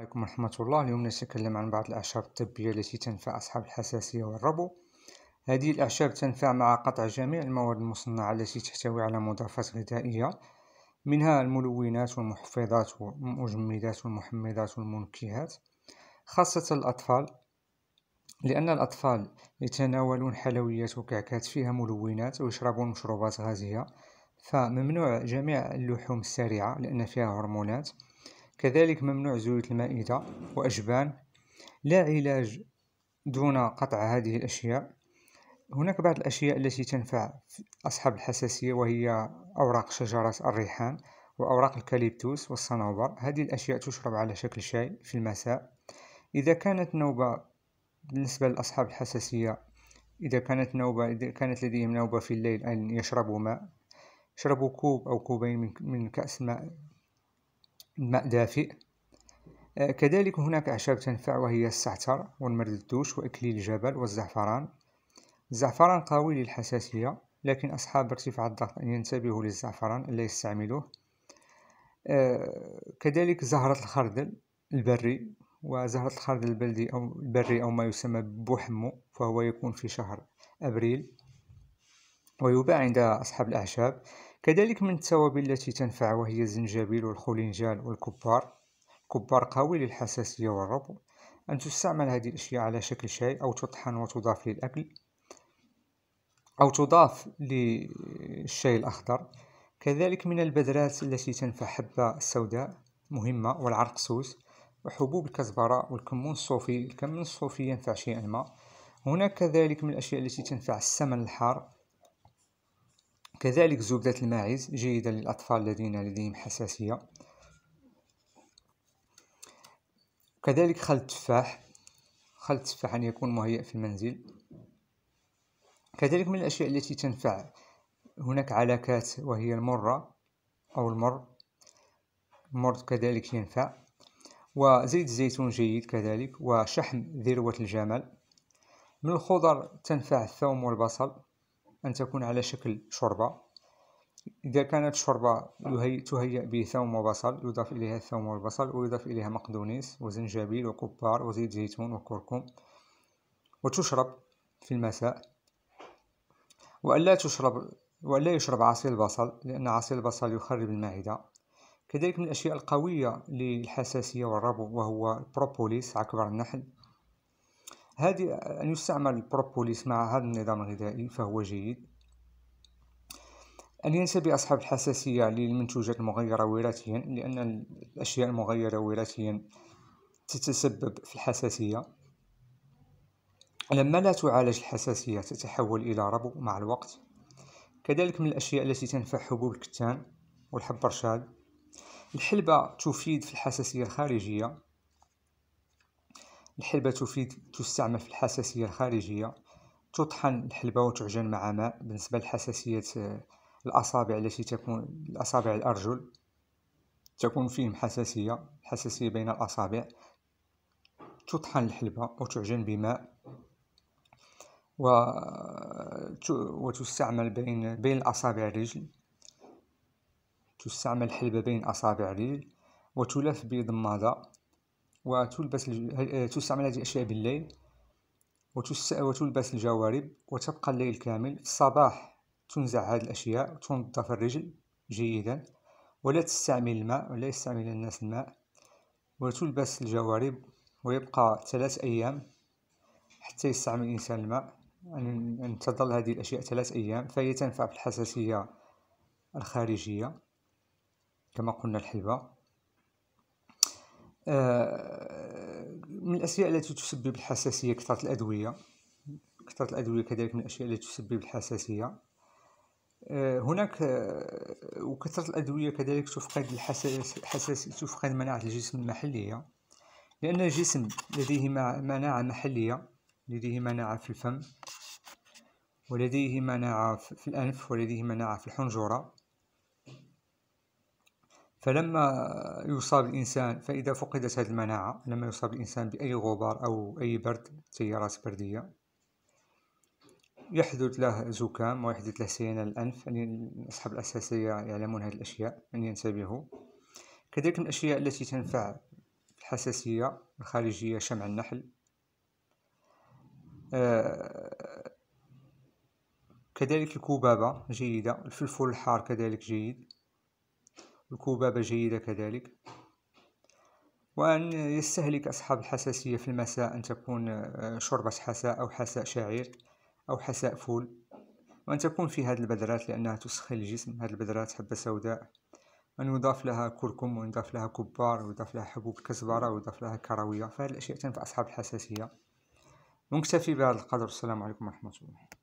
عليكم ورحمة الله اليوم نتكلم عن بعض الأعشاب الطبية التي تنفع أصحاب الحساسية والربو هذه الأعشاب تنفع مع قطع جميع المواد المصنعة التي تحتوي على مضافات غذائية منها الملونات والمحفظات والمجمدات والمحمضات والمنكهات خاصة الأطفال لأن الأطفال يتناولون حلويات وكعكات فيها ملونات ويشربون مشروبات غازية فممنوع جميع اللحوم السريعة لأن فيها هرمونات كذلك ممنوع زيوت المائدة وأجبان لا علاج دون قطع هذه الأشياء هناك بعض الأشياء التي تنفع أصحاب الحساسية وهي أوراق شجرة الريحان وأوراق الكاليبتوس والصنوبر هذه الأشياء تشرب على شكل شاي في المساء إذا كانت نوبة بالنسبة لأصحاب الحساسية إذا كانت نوبة إذا كانت لديهم نوبة في الليل أن يشربوا ماء يشربوا كوب أو كوبين من كأس ماء الماء دافئ آه، كذلك هناك أعشاب تنفع وهي السعتر الدوش وإكليل الجبل والزعفران الزعفران قوي للحساسية لكن أصحاب ارتفاع الضغط أن ينتبهوا للزعفران ألا يستعملوه آه، كذلك زهرة الخردل البري وزهرة الخردل البلدي أو البري أو ما يسمى بوحمو فهو يكون في شهر أبريل ويباع عند أصحاب الأعشاب كذلك من التوابل التي تنفع وهي الزنجبيل والخولنجان والكبار كبار قوي للحساسية والربو أن تستعمل هذه الأشياء على شكل شاي أو تطحن وتضاف للأكل أو تضاف للشاي الأخضر كذلك من البذرات التي تنفع حبة السوداء مهمة والعرقسوس وحبوب الكزبرة والكمون الصوفي الكمون الصوفي ينفع شيئا ما هناك كذلك من الأشياء التي تنفع السمن الحار كذلك زبدة الماعز جيدة للأطفال الذين لديهم حساسية كذلك خل التفاح خل التفاح أن يكون مهيئ في المنزل كذلك من الأشياء التي تنفع هناك علاكات وهي المرة أو المر المر كذلك ينفع وزيت الزيتون جيد كذلك وشحم ذروة الجمل من الخضر تنفع الثوم والبصل أن تكون على شكل شوربة إذا كانت شوربة تهيأ بثوم وبصل يضاف إليها الثوم والبصل ويضاف إليها مقدونيس وزنجبيل وكبار وزيت زيتون وكركم وتشرب في المساء وألا تشرب وألا يشرب عصير البصل لأن عصير البصل يخرب المعدة كذلك من الأشياء القوية للحساسية والربو وهو البروبوليس عكبر النحل هذه أن يستعمل البروبوليس مع هذا النظام الغذائي فهو جيد أن ينسب أصحاب الحساسية للمنتوجات المغيرة وراثيا لأن الأشياء المغيرة وراثيا تتسبب في الحساسية لما لا تعالج الحساسية تتحول إلى ربو مع الوقت كذلك من الأشياء التي تنفع حبوب الكتان والحبرشاد الحلبة تفيد في الحساسية الخارجية الحلبة تفيد تستعمل في الحساسية الخارجية تطحن الحلبة وتعجن مع ماء بالنسبة لحساسية آه، الأصابع التي تكون الأصابع الأرجل تكون فيهم حساسية حساسية بين الأصابع تطحن الحلبة وتعجن بماء وتستعمل بين بين أصابع الرجل تستعمل الحلبة بين أصابع الرجل وتلف بضمادة وتلبس آه، تستعمل هذه الأشياء بالليل وتلبس الجوارب وتبقى الليل كامل الصباح تنزع هذه الأشياء وتنظف الرجل جيدا ولا تستعمل الماء ولا يستعمل الناس الماء وتلبس الجوارب ويبقى ثلاث أيام حتى يستعمل الإنسان الماء أن تظل هذه الأشياء ثلاث أيام فهي تنفع في الحساسيه الخارجية كما قلنا الحلبة آه، من الأشياء التي تسبب الحساسية كثرة الأدوية كثرة الأدوية كذلك من الأشياء التي تسبب الحساسية آه، هناك آه، وكثرة الأدوية كذلك تفقد الحساسية تفقد مناعة الجسم المحلية لأن الجسم لديه مناعة محلية لديه مناعة في الفم ولديه مناعة في الأنف ولديه مناعة في الحنجرة فلما يصاب الإنسان فإذا فقدت هذه المناعة لما يصاب الإنسان بأي غبار أو أي برد تيارات بردية يحدث له زكام ويحدث له سيلان الأنف يعني أصحاب الأساسية يعلمون هذه الأشياء أن ينتبهوا كذلك من الأشياء التي تنفع الحساسية الخارجية شمع النحل آه، كذلك الكوبابة جيدة الفلفل الحار كذلك جيد الكوبابة جيدة كذلك وأن يستهلك أصحاب الحساسية في المساء أن تكون آه، شوربة حساء أو حساء شعير أو حساء فول وأن تكون في هذه البذرات لأنها تسخن الجسم هذه البذرات حبة سوداء أن يضاف لها كركم ويضاف لها كبار ويضاف لها حبوب كزبرة ويضاف لها كروية فهذه الأشياء تنفع أصحاب الحساسية ونكتفي بهذا القدر والسلام عليكم ورحمة الله